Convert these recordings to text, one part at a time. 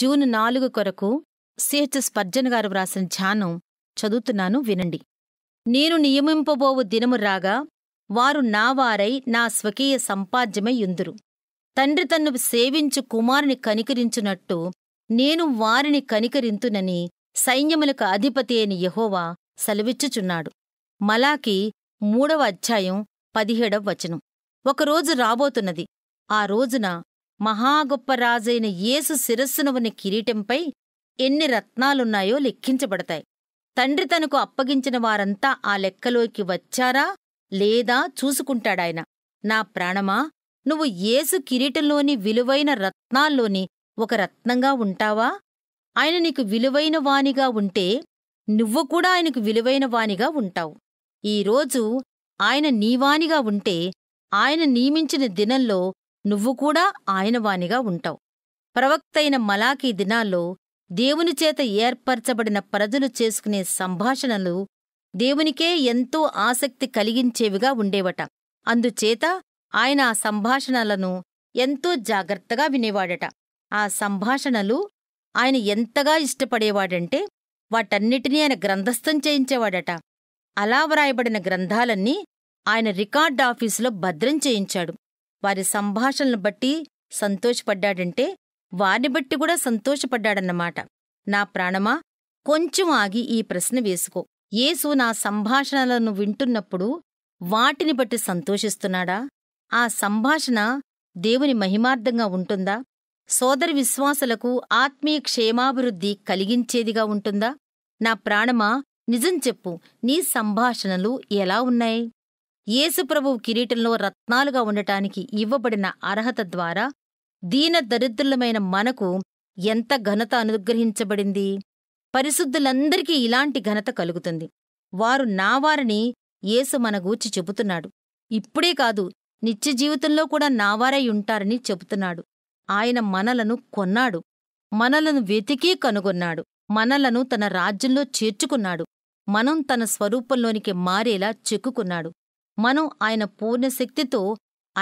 June నాలుగు కొరకు CH Spurgeon గారు వ్రాసిన ధ్యానం చదువుతున్నాను వినండి నేను నియమింపబోవు దినము రాగా వారు నావారై నా స్వకీయ సంపాద్యమై యుందురు తండ్రి తన్ను సేవించు కుమారుని కనికరించునట్టు నేను వారిని కనికరింతునని సైన్యములకు అధిపతి అయిన యహోవా సెలవిచ్చుచున్నాడు మలాకి మూడవ అధ్యాయం పదిహేడవ వచనం ఒకరోజు రాబోతున్నది ఆ రోజున మహాగొప్ప రాజైన యేసు శిరస్సునవుని కిరీటంపై ఎన్ని రత్నాలున్నాయో లెక్కించబడతాయి తండ్రి తనకు అప్పగించిన వారంతా ఆ లెక్కలోకి వచ్చారా లేదా చూసుకుంటాడాయన నా ప్రాణమా నువ్వు ఏసు కిరీటంలోని విలువైన రత్నాల్లోని ఒక రత్నంగా ఉంటావా ఆయన నీకు విలువైన వానిగా ఉంటే నువ్వు కూడా ఆయనకు విలువైన వానిగా ఉంటావు ఈరోజు ఆయన నీవానిగా ఉంటే ఆయన నియమించిన దినంలో నువ్వు కూడా ఆయనవానిగా ఉంటావు ప్రవక్తైన మలాకీ దినాల్లో దేవునిచేత ఏర్పరచబడిన ప్రజలు చేసుకునే సంభాషణలు దేవునికే ఎంతో ఆసక్తి కలిగించేవిగా ఉండేవట అందుచేత ఆయన ఆ సంభాషణలను ఎంతో జాగ్రత్తగా వినేవాడట ఆ సంభాషణలు ఆయన ఎంతగా ఇష్టపడేవాడంటే వాటన్నిటినీ ఆయన గ్రంథస్థం చేయించేవాడట అలా వ్రాయబడిన గ్రంథాలన్నీ ఆయన రికార్డ్ ఆఫీసులో భద్రం చేయించాడు వారి సంభాషణను బట్టి సంతోషపడ్డాడంటే వారిని బట్టి కూడా సంతోషపడ్డాడన్నమాట నా ప్రాణమా కొంచెం ఆగి ఈ ప్రశ్న వేసుకో యేసు నా సంభాషణలను వింటున్నప్పుడు వాటిని బట్టి సంతోషిస్తున్నాడా ఆ సంభాషణ దేవుని మహిమార్థంగా ఉంటుందా సోదరి విశ్వాసులకు ఆత్మీయ క్షేమాభివృద్ధి కలిగించేదిగా ఉంటుందా నా ప్రాణమా నిజం చెప్పు నీ సంభాషణలు ఎలా ఉన్నాయి యేసుప్రభువు కిరీటంలో రత్నాలుగా ఉండటానికి ఇవ్వబడిన అర్హత ద్వారా దీన దరిద్రులమైన మనకు ఎంత ఘనత అనుగ్రహించబడింది పరిశుద్ధులందరికీ ఇలాంటి ఘనత కలుగుతుంది వారు నావారని యేసు మనగూర్చి చెబుతున్నాడు ఇప్పుడే కాదు నిత్య జీవితంలో కూడా నావారై ఉంటారని చెబుతున్నాడు ఆయన మనలను కొన్నాడు మనలను వెతికి కనుగొన్నాడు మనలను తన రాజ్యంలో చేర్చుకున్నాడు మనం తన స్వరూపంలోనికి మారేలా చెక్కుకున్నాడు మనం ఆయన పూర్ణశక్తితో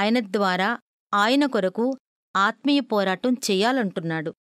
ఆయన ద్వారా ఆయన కొరకు ఆత్మీయ పోరాటం చేయాలంటున్నాడు